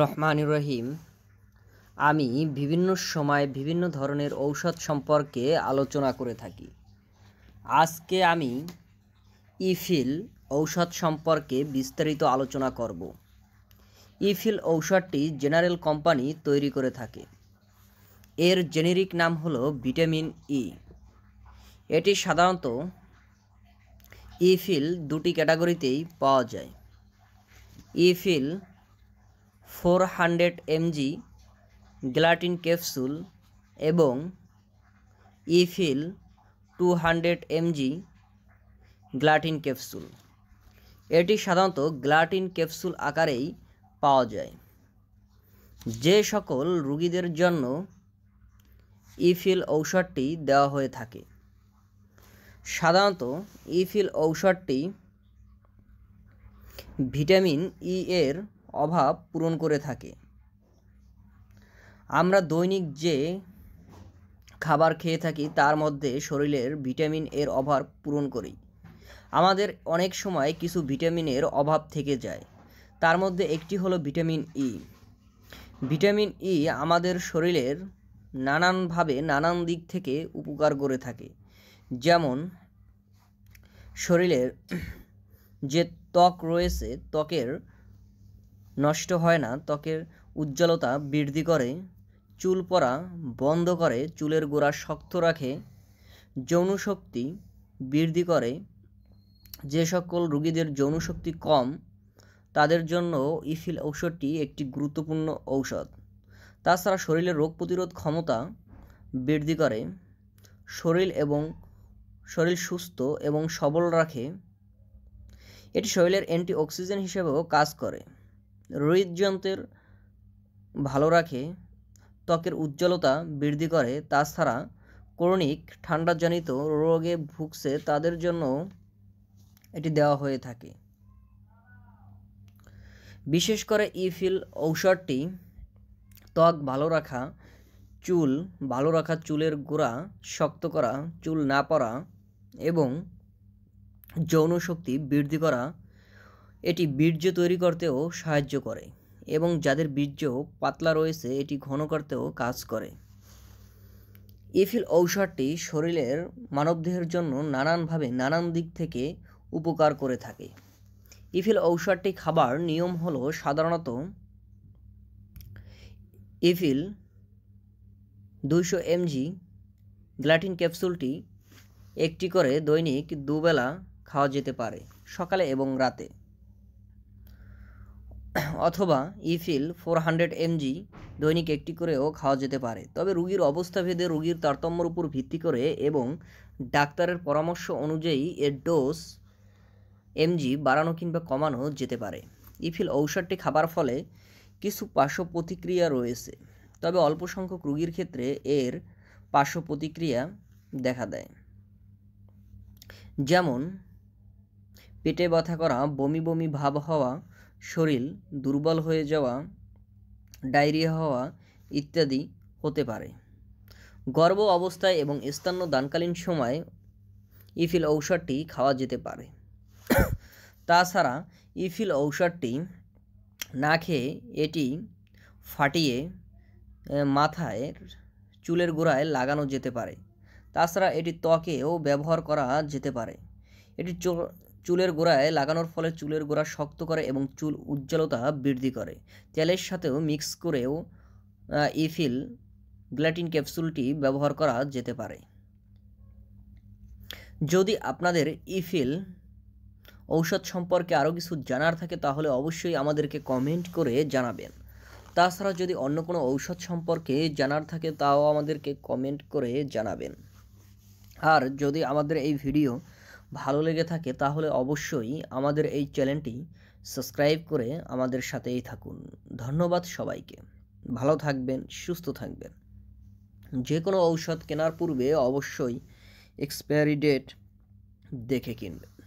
রহমান রহিম আমি বিভিন্ন সময় বিভিন্ন ধরনের ঔষধ সম্পর্কে আলোচনা করে থাকি আজকে আমি ইফিল ঔষধ সম্পর্কে বিস্তারিত আলোচনা করব ইফিল ঔষধটি জেনারেল কোম্পানি তৈরি করে থাকে এর জেনেরিক নাম হলো ভিটামিন ই এটি সাধারণত ইফিল দুটি ক্যাটাগরিতেই পাওয়া যায় ইফিল ফোর হান্ড্রেড এমজি গ্লাটিন ক্যাপসুল এবং ইফিল টু হান্ড্রেড এমজি গ্লাটিন ক্যাপসুল এটি সাধারণত গ্লাটিন ক্যাপসুল আকারেই পাওয়া যায় যে সকল রুগীদের জন্য ইফিল ঔষধটি দেওয়া হয়ে থাকে সাধারণত ইফিল ঔষধটি ভিটামিন ই e এর অভাব পূরণ করে থাকে আমরা দৈনিক যে খাবার খেয়ে থাকি তার মধ্যে শরীরের ভিটামিন এর অভাব পূরণ করি আমাদের অনেক সময় কিছু ভিটামিনের অভাব থেকে যায় তার মধ্যে একটি হলো ভিটামিন ই ভিটামিন ই আমাদের শরীরের নানানভাবে নানান দিক থেকে উপকার করে থাকে যেমন শরীরের যে ত্বক রয়েছে ত্বকের নষ্ট হয় না ত্বকের উজ্জ্বলতা বৃদ্ধি করে চুল পড়া বন্ধ করে চুলের গোড়া শক্ত রাখে যৌন শক্তি বৃদ্ধি করে যে সকল রোগীদের যৌন শক্তি কম তাদের জন্য ইফিল ঔষধটি একটি গুরুত্বপূর্ণ ঔষধ তাছাড়া শরীরের রোগ প্রতিরোধ ক্ষমতা বৃদ্ধি করে শরীর এবং শরীর সুস্থ এবং সবল রাখে এটি শরীরের অ্যান্টি অক্সিজেন হিসেবেও কাজ করে হৃদযন্ত্রের ভালো রাখে ত্বকের উজ্জ্বলতা বৃদ্ধি করে তাছাড়া ক্রনিক ঠান্ডাজনিত রোগে ভুগছে তাদের জন্য এটি দেওয়া হয়ে থাকে বিশেষ করে ইফিল ঔষধটি ত্বক ভালো রাখা চুল ভালো রাখা চুলের গোড়া শক্ত করা চুল না পড়া এবং যৌন শক্তি বৃদ্ধি করা এটি বীর্য তৈরি করতেও সাহায্য করে এবং যাদের বীর্য পাতলা রয়েছে এটি ঘন করতেও কাজ করে ইফিল ঔষধটি শরীরের মানবদেহের জন্য নানানভাবে নানান দিক থেকে উপকার করে থাকে ইফিল ঔষধটি খাবার নিয়ম হল সাধারণত ইফিল দুইশো এমজি গ্লাটিন ক্যাপসুলটি একটি করে দৈনিক দুবেলা খাওয়া যেতে পারে সকালে এবং রাতে অথবা ইফিল ফোর হান্ড্রেড এমজি দৈনিক একটি করেও খাওয়া যেতে পারে তবে রুগীর অবস্থাভেদে রুগীর তারতম্যর উপর ভিত্তি করে এবং ডাক্তারের পরামর্শ অনুযায়ী এর ডোজ এমজি বাড়ানো কিংবা কমানো যেতে পারে ইফিল ঔষধটি খাবার ফলে কিছু পার্শ্ব প্রতিক্রিয়া রয়েছে তবে অল্প সংখ্যক রুগীর ক্ষেত্রে এর পার্শ্ব প্রতিক্রিয়া দেখা দেয় যেমন পেটে ব্যথা করা বমি বমি ভাব হওয়া শরীর দুর্বল হয়ে যাওয়া ডায়রিয়া হওয়া ইত্যাদি হতে পারে গর্ভ অবস্থায় এবং স্থানীয় দানকালীন সময়ে ইফিল ঔষধটি খাওয়া যেতে পারে তাছাড়া ইফিল ঔষধটি না খেয়ে এটি ফাটিয়ে মাথায় চুলের গোড়ায় লাগানো যেতে পারে তাছাড়া এটি ত্বকেও ব্যবহার করা যেতে পারে এটি চুলের গোড়ায় লাগানোর ফলে চুলের গোড়া শক্ত করে এবং চুল উজ্জ্বলতা বৃদ্ধি করে তেলের সাথেও মিক্স করেও ইফিল গ্ল্যাটিন ক্যাপসুলটি ব্যবহার করা যেতে পারে যদি আপনাদের ইফিল ঔষধ সম্পর্কে আরও কিছু জানার থাকে তাহলে অবশ্যই আমাদেরকে কমেন্ট করে জানাবেন তাছাড়া যদি অন্য কোনো ঔষধ সম্পর্কে জানার থাকে তাও আমাদেরকে কমেন্ট করে জানাবেন আর যদি আমাদের এই ভিডিও ভালো লেগে থাকে তাহলে অবশ্যই আমাদের এই চ্যানেলটি সাবস্ক্রাইব করে আমাদের সাথেই থাকুন ধন্যবাদ সবাইকে ভালো থাকবেন সুস্থ থাকবেন যে কোনো ঔষধ কেনার পূর্বে অবশ্যই এক্সপায়ারি ডেট দেখে কিনবেন